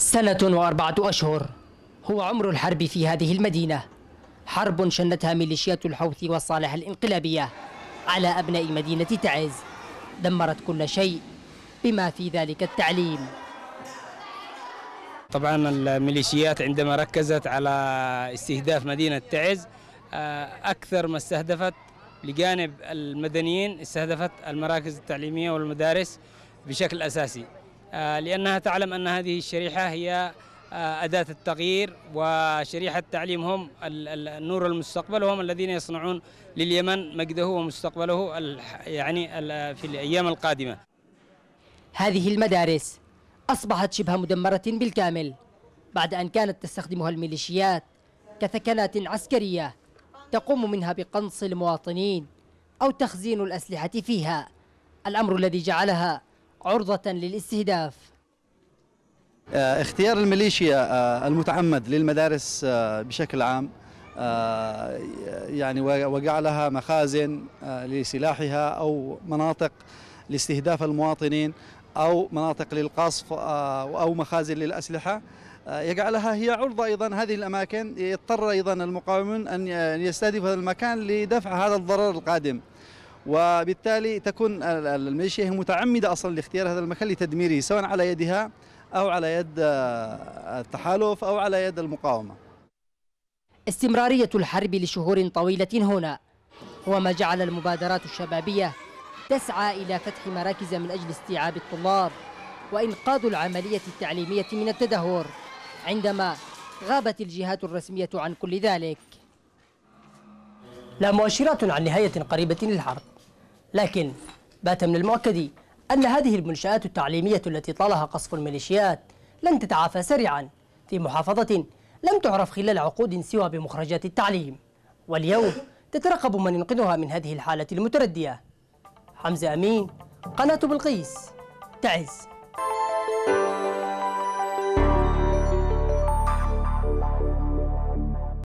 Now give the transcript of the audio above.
سنة وأربعة أشهر هو عمر الحرب في هذه المدينة حرب شنتها ميليشيات الحوثي والصالح الإنقلابية على أبناء مدينة تعز دمرت كل شيء بما في ذلك التعليم طبعا الميليشيات عندما ركزت على استهداف مدينة تعز آه، أكثر ما استهدفت لجانب المدنيين استهدفت المراكز التعليمية والمدارس بشكل أساسي آه، لأنها تعلم أن هذه الشريحة هي آه، أداة التغيير وشريحة التعليم هم النور المستقبل وهم الذين يصنعون لليمن مجده ومستقبله يعني في الأيام القادمة هذه المدارس أصبحت شبه مدمرة بالكامل بعد أن كانت تستخدمها الميليشيات كثكنات عسكرية تقوم منها بقنص المواطنين أو تخزين الأسلحة فيها الأمر الذي جعلها عرضة للاستهداف آه، اختيار الميليشيا آه، المتعمد للمدارس آه، بشكل عام يعني وقع لها مخازن لسلاحها أو مناطق لاستهداف المواطنين أو مناطق للقصف أو مخازن للأسلحة يجعلها هي عرضة أيضا هذه الأماكن يضطر أيضا المقاومون أن يستهدفوا هذا المكان لدفع هذا الضرر القادم وبالتالي تكون الميليشيا هي متعمدة أصلا لاختيار هذا المكان لتدميره سواء على يدها أو على يد آه، التحالف أو على يد المقاومة استمرارية الحرب لشهور طويلة هنا هو ما جعل المبادرات الشبابية تسعى إلى فتح مراكز من أجل استيعاب الطلاب وإنقاذ العملية التعليمية من التدهور عندما غابت الجهات الرسمية عن كل ذلك لا مؤشرات عن نهاية قريبة للحرب لكن بات من المؤكد أن هذه المنشآت التعليمية التي طالها قصف الميليشيات لن تتعافى سريعا في محافظة لم تعرف خلال عقود سوى بمخرجات التعليم واليوم تترقب من ينقذها من هذه الحالة المتردية حمزة أمين قناة بلقيس تعز